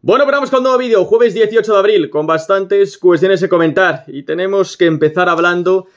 Bueno, pero pues vamos con nuevo vídeo, jueves 18 de abril, con bastantes cuestiones que comentar y tenemos que empezar hablando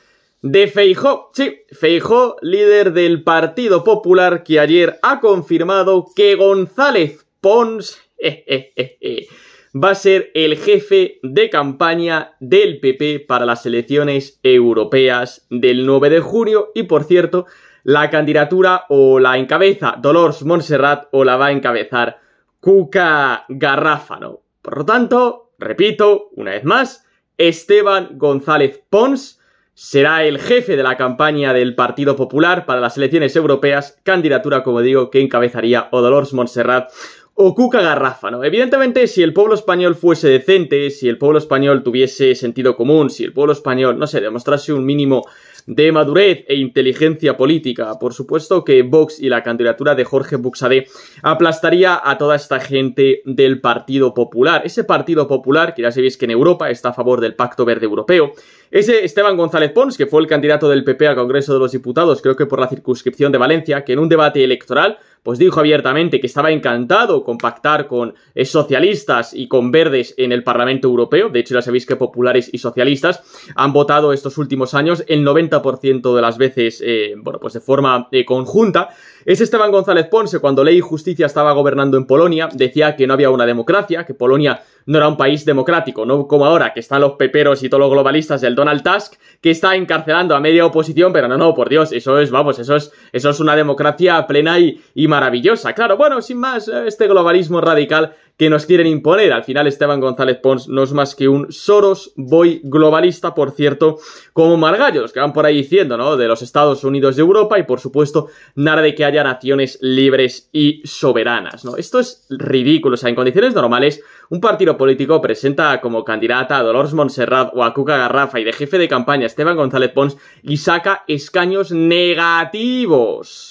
de Feijó. Sí, Feijó, líder del Partido Popular, que ayer ha confirmado que González Pons eh, eh, eh, va a ser el jefe de campaña del PP para las elecciones europeas del 9 de junio y, por cierto, la candidatura o la encabeza Dolores Montserrat o la va a encabezar Cuca Garráfano. Por lo tanto, repito una vez más, Esteban González Pons será el jefe de la campaña del Partido Popular para las elecciones europeas, candidatura, como digo, que encabezaría o Dolores Montserrat o Cuca Garráfano. Evidentemente, si el pueblo español fuese decente, si el pueblo español tuviese sentido común, si el pueblo español, no sé, demostrase un mínimo de madurez e inteligencia política. Por supuesto que Vox y la candidatura de Jorge Buxadé aplastaría a toda esta gente del Partido Popular. Ese Partido Popular, que ya sabéis que en Europa está a favor del Pacto Verde Europeo, ese Esteban González Pons, que fue el candidato del PP al Congreso de los Diputados, creo que por la circunscripción de Valencia, que en un debate electoral pues dijo abiertamente que estaba encantado con pactar con eh, socialistas y con verdes en el Parlamento Europeo. De hecho, ya sabéis que populares y socialistas han votado estos últimos años el 90% de las veces, eh, bueno, pues de forma eh, conjunta. Es Esteban González Ponce, cuando Ley y Justicia estaba gobernando en Polonia, decía que no había una democracia, que Polonia no era un país democrático, no como ahora, que están los peperos y todos los globalistas del Donald Tusk, que está encarcelando a media oposición, pero no, no, por Dios, eso es, vamos, eso es, eso es una democracia plena y, y maravillosa. Claro, bueno, sin más, eh, este globalismo radical que nos quieren imponer. Al final, Esteban González Pons no es más que un Soros Boy globalista, por cierto, como Margallo, los que van por ahí diciendo, ¿no? De los Estados Unidos de Europa y, por supuesto, nada de que haya naciones libres y soberanas, ¿no? Esto es ridículo. O sea, en condiciones normales, un partido político presenta como candidata a Dolores Montserrat o a Cuca Garrafa y de jefe de campaña Esteban González Pons y saca escaños negativos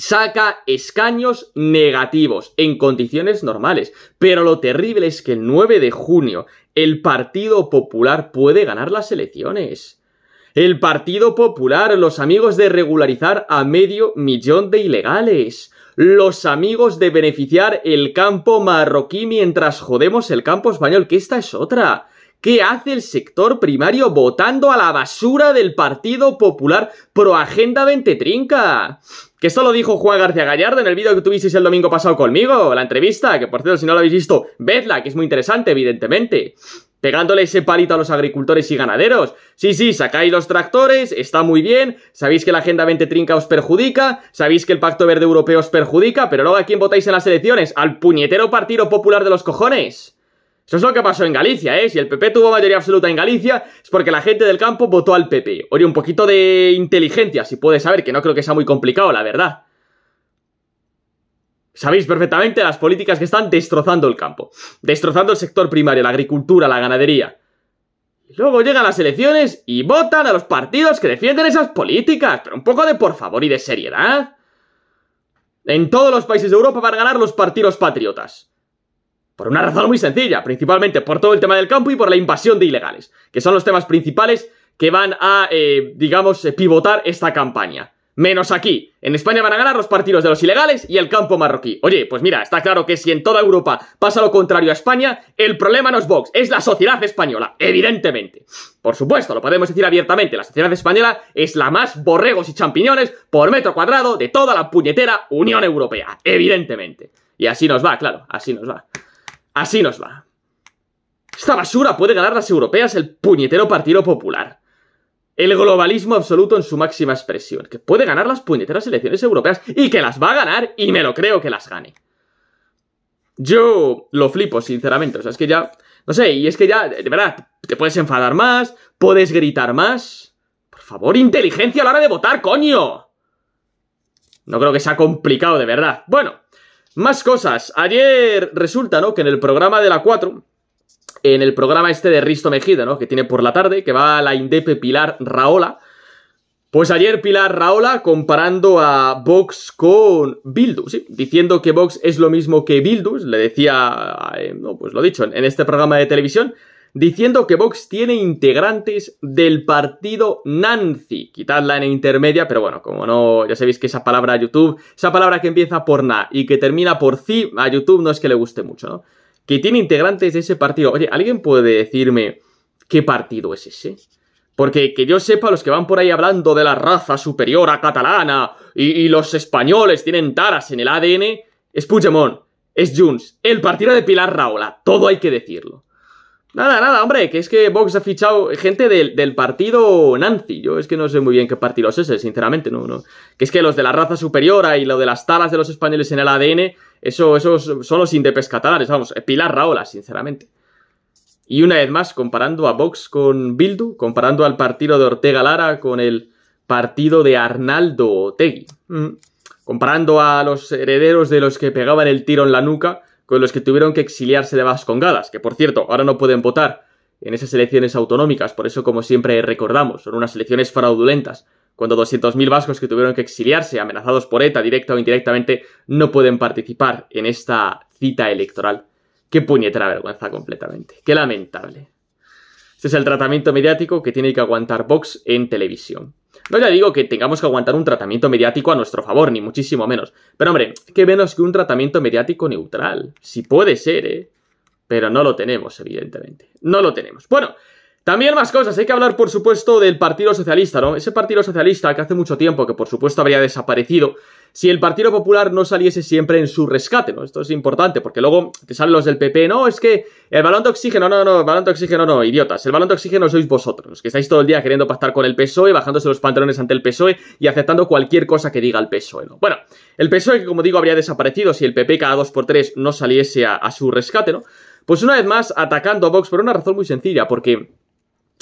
saca escaños negativos en condiciones normales. Pero lo terrible es que el 9 de junio el Partido Popular puede ganar las elecciones. El Partido Popular, los amigos de regularizar a medio millón de ilegales. Los amigos de beneficiar el campo marroquí mientras jodemos el campo español, que esta es otra. ¿Qué hace el sector primario votando a la basura del Partido Popular pro Agenda 20 Trinca? Que esto lo dijo Juan García Gallardo en el vídeo que tuvisteis el domingo pasado conmigo, la entrevista, que por cierto, si no lo habéis visto, vedla, que es muy interesante, evidentemente. Pegándole ese palito a los agricultores y ganaderos. Sí, sí, sacáis los tractores, está muy bien, sabéis que la Agenda 20 Trinca os perjudica, sabéis que el Pacto Verde Europeo os perjudica, pero luego ¿a quién votáis en las elecciones? ¡Al puñetero Partido Popular de los cojones! Eso es lo que pasó en Galicia, ¿eh? Si el PP tuvo mayoría absoluta en Galicia es porque la gente del campo votó al PP. Oye, un poquito de inteligencia, si puede saber, que no creo que sea muy complicado, la verdad. Sabéis perfectamente las políticas que están destrozando el campo, destrozando el sector primario, la agricultura, la ganadería. Y Luego llegan las elecciones y votan a los partidos que defienden esas políticas, pero un poco de por favor y de seriedad. En todos los países de Europa van a ganar los partidos patriotas. Por una razón muy sencilla, principalmente por todo el tema del campo y por la invasión de ilegales, que son los temas principales que van a, eh, digamos, eh, pivotar esta campaña. Menos aquí. En España van a ganar los partidos de los ilegales y el campo marroquí. Oye, pues mira, está claro que si en toda Europa pasa lo contrario a España, el problema no es Vox, es la sociedad española, evidentemente. Por supuesto, lo podemos decir abiertamente, la sociedad española es la más borregos y champiñones por metro cuadrado de toda la puñetera Unión Europea, evidentemente. Y así nos va, claro, así nos va. Así nos va. Esta basura puede ganar las europeas el puñetero Partido Popular. El globalismo absoluto en su máxima expresión, que puede ganar las puñeteras elecciones europeas y que las va a ganar y me lo creo que las gane. Yo lo flipo, sinceramente. O sea, es que ya. No sé, y es que ya, de verdad, te puedes enfadar más, puedes gritar más. Por favor, inteligencia a la hora de votar, coño. No creo que sea complicado, de verdad. Bueno, más cosas. Ayer resulta, ¿no? Que en el programa de la 4, en el programa este de Risto Mejida, ¿no? Que tiene por la tarde, que va a la Indepe Pilar Raola. Pues ayer Pilar Raola comparando a Vox con Bildu, ¿sí? diciendo que Vox es lo mismo que Bildu, le decía, eh, no, pues lo dicho, en este programa de televisión, diciendo que Vox tiene integrantes del partido Nancy. Quitadla en intermedia, pero bueno, como no, ya sabéis que esa palabra YouTube, esa palabra que empieza por na y que termina por ci, a YouTube no es que le guste mucho, ¿no? Que tiene integrantes de ese partido. Oye, ¿alguien puede decirme qué partido es ese? Porque que yo sepa, los que van por ahí hablando de la raza superior a catalana y, los españoles tienen taras en el ADN, es Puigdemont, es Junts, el partido de Pilar Raola, todo hay que decirlo. Nada, nada, hombre, que es que Vox ha fichado gente del, partido Nancy. Yo es que no sé muy bien qué partido es ese, sinceramente, no, no. Que es que los de la raza superior y lo de las talas de los españoles en el ADN, eso, esos son los indepes vamos, eh, Pilar Raola, sinceramente. Y una vez más, comparando a Vox con Bildu, comparando al partido de Ortega Lara con el partido de Arnaldo Tegui. Mm. Comparando a los herederos de los que pegaban el tiro en la nuca con los que tuvieron que exiliarse de Vascongadas, que por cierto, ahora no pueden votar en esas elecciones autonómicas, por eso como siempre recordamos, son unas elecciones fraudulentas, cuando 200.000 vascos que tuvieron que exiliarse, amenazados por ETA directa o indirectamente, no pueden participar en esta cita electoral. Qué puñetera vergüenza completamente. Qué lamentable. Este es el tratamiento mediático que tiene que aguantar Vox en televisión. No ya digo que tengamos que aguantar un tratamiento mediático a nuestro favor, ni muchísimo menos. Pero hombre, qué menos que un tratamiento mediático neutral. Si puede ser, ¿eh? Pero no lo tenemos, evidentemente. No lo tenemos. Bueno, también más cosas, hay que hablar por supuesto del Partido Socialista, ¿no? Ese Partido Socialista que hace mucho tiempo que por supuesto habría desaparecido si el Partido Popular no saliese siempre en su rescate, ¿no? Esto es importante, porque luego te salen los del PP, no, es que el balón de oxígeno, no, no, el balón de oxígeno no, idiotas, el balón de oxígeno sois vosotros, los que estáis todo el día queriendo pactar con el PSOE, bajándose los pantalones ante el PSOE y aceptando cualquier cosa que diga el PSOE, ¿no? Bueno, el PSOE, como digo, habría desaparecido si el PP cada 2 por tres no saliese a, a su rescate, ¿no? Pues una vez más, atacando a Vox por una razón muy sencilla, porque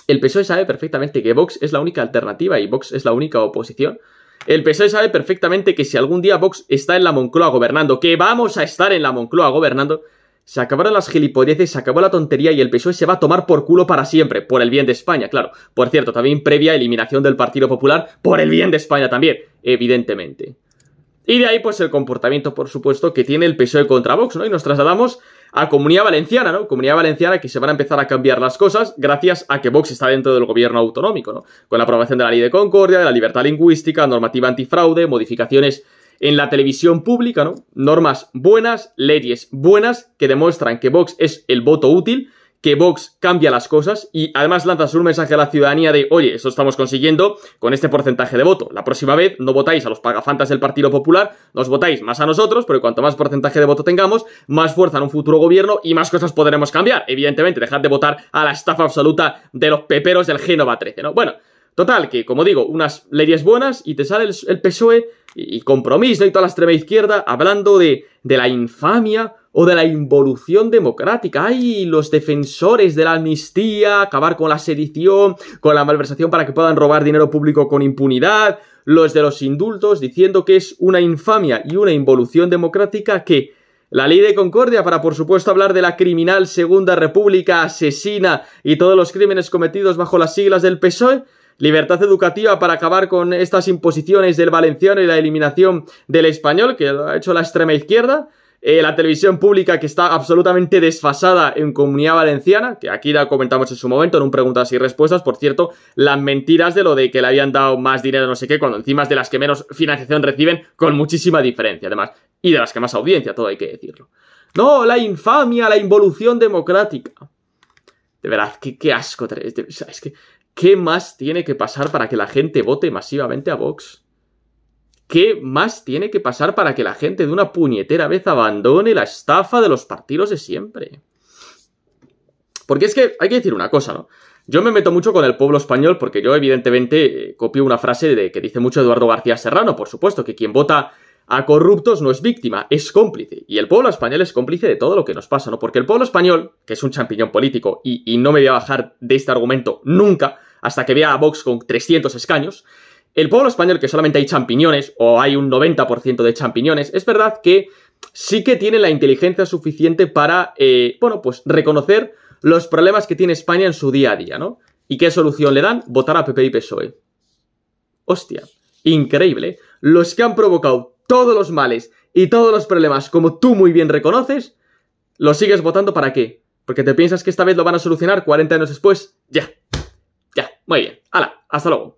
el PSOE sabe perfectamente que Vox es la única alternativa y Vox es la única oposición el PSOE sabe perfectamente que si algún día Vox está en la Moncloa gobernando, que vamos a estar en la Moncloa gobernando, se acabaron las gilipolleces, se acabó la tontería y el PSOE se va a tomar por culo para siempre, por el bien de España, claro. Por cierto, también previa eliminación del Partido Popular, por el bien de España también, evidentemente. Y de ahí, pues, el comportamiento, por supuesto, que tiene el PSOE contra Vox, ¿no? Y nos trasladamos a Comunidad Valenciana, ¿no? Comunidad Valenciana que se van a empezar a cambiar las cosas gracias a que Vox está dentro del gobierno autonómico, ¿no? Con la aprobación de la ley de concordia, de la libertad lingüística, normativa antifraude, modificaciones en la televisión pública, ¿no? Normas buenas, leyes buenas que demuestran que Vox es el voto útil que Vox cambia las cosas y además lanzas un mensaje a la ciudadanía de, oye, eso estamos consiguiendo con este porcentaje de voto. La próxima vez no votáis a los pagafantas del Partido Popular, nos votáis más a nosotros, pero cuanto más porcentaje de voto tengamos, más fuerza en un futuro gobierno y más cosas podremos cambiar. Evidentemente, dejad de votar a la estafa absoluta de los peperos del Génova 13, ¿no? Bueno, Total, que como digo, unas leyes buenas y te sale el, PSOE y, compromiso y toda la extrema izquierda hablando de, de la infamia o de la involución democrática. ¡Ay! Los defensores de la amnistía, acabar con la sedición, con la malversación para que puedan robar dinero público con impunidad. Los de los indultos diciendo que es una infamia y una involución democrática que la ley de Concordia para, por supuesto, hablar de la criminal Segunda República asesina y todos los crímenes cometidos bajo las siglas del PSOE. Libertad educativa para acabar con estas imposiciones del valenciano y la eliminación del español que lo ha hecho la extrema izquierda. Eh, la televisión pública que está absolutamente desfasada en Comunidad Valenciana, que aquí la comentamos en su momento en un preguntas y respuestas, por cierto, las mentiras de lo de que le habían dado más dinero no sé qué, cuando encima de las que menos financiación reciben, con muchísima diferencia además, y de las que más audiencia, todo hay que decirlo. No, la infamia, la involución democrática. De verdad, qué, qué asco. que, ¿qué más tiene que pasar para que la gente vote masivamente a Vox? ¿Qué más tiene que pasar para que la gente de una puñetera vez abandone la estafa de los partidos de siempre? Porque es que hay que decir una cosa, ¿no? Yo me meto mucho con el pueblo español porque yo evidentemente eh, copio una frase de que dice mucho Eduardo García Serrano, por supuesto, que quien vota a corruptos no es víctima, es cómplice. Y el pueblo español es cómplice de todo lo que nos pasa, ¿no? Porque el pueblo español, que es un champiñón político, y, y no me voy a bajar de este argumento nunca, hasta que vea a Vox con 300 escaños, el pueblo español, que solamente hay champiñones, o hay un 90% de champiñones, es verdad que sí que tiene la inteligencia suficiente para, eh, bueno, pues reconocer los problemas que tiene España en su día a día, ¿no? ¿Y qué solución le dan? Votar a PP y PSOE. Hostia, increíble. Los que han provocado todos los males y todos los problemas, como tú muy bien reconoces, los sigues votando para qué? Porque te piensas que esta vez lo van a solucionar 40 años después. Ya. Ya. Muy bien. Hala. Hasta luego.